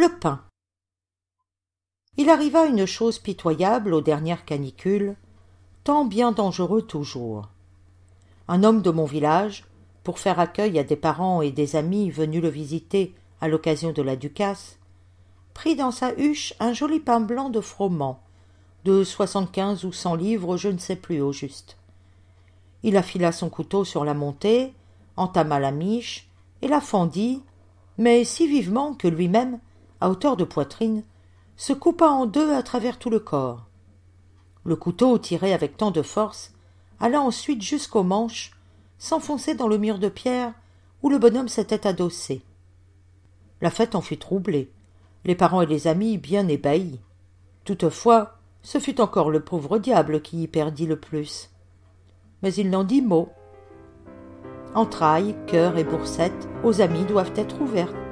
le pain. Il arriva une chose pitoyable aux dernières canicules, tant bien dangereux toujours. Un homme de mon village, pour faire accueil à des parents et des amis venus le visiter à l'occasion de la ducasse, prit dans sa huche un joli pain blanc de froment, de soixante-quinze ou cent livres, je ne sais plus au juste. Il affila son couteau sur la montée, entama la miche et la fendit, mais si vivement que lui-même à hauteur de poitrine, se coupa en deux à travers tout le corps. Le couteau, tiré avec tant de force, alla ensuite jusqu'au manche, s'enfoncer dans le mur de pierre où le bonhomme s'était adossé. La fête en fut troublée, les parents et les amis bien ébahis. Toutefois, ce fut encore le pauvre diable qui y perdit le plus. Mais il n'en dit mot. Entrailles, cœur et boursettes aux amis doivent être ouvertes.